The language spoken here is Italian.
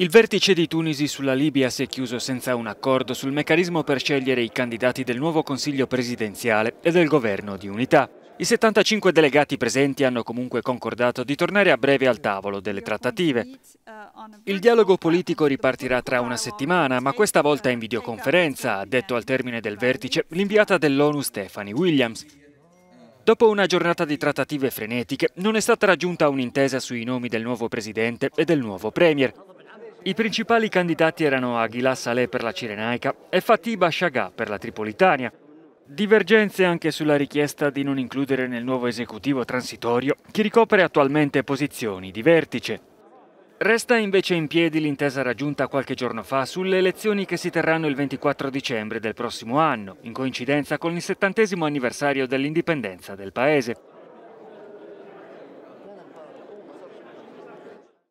Il vertice di Tunisi sulla Libia si è chiuso senza un accordo sul meccanismo per scegliere i candidati del nuovo Consiglio presidenziale e del governo di unità. I 75 delegati presenti hanno comunque concordato di tornare a breve al tavolo delle trattative. Il dialogo politico ripartirà tra una settimana, ma questa volta in videoconferenza, ha detto al termine del vertice l'inviata dell'ONU Stephanie Williams. Dopo una giornata di trattative frenetiche, non è stata raggiunta un'intesa sui nomi del nuovo presidente e del nuovo premier. I principali candidati erano Aghila Saleh per la Cirenaica e Fatiba Shagà per la Tripolitania. Divergenze anche sulla richiesta di non includere nel nuovo esecutivo transitorio chi ricopre attualmente posizioni di vertice. Resta invece in piedi l'intesa raggiunta qualche giorno fa sulle elezioni che si terranno il 24 dicembre del prossimo anno, in coincidenza con il settantesimo anniversario dell'indipendenza del Paese.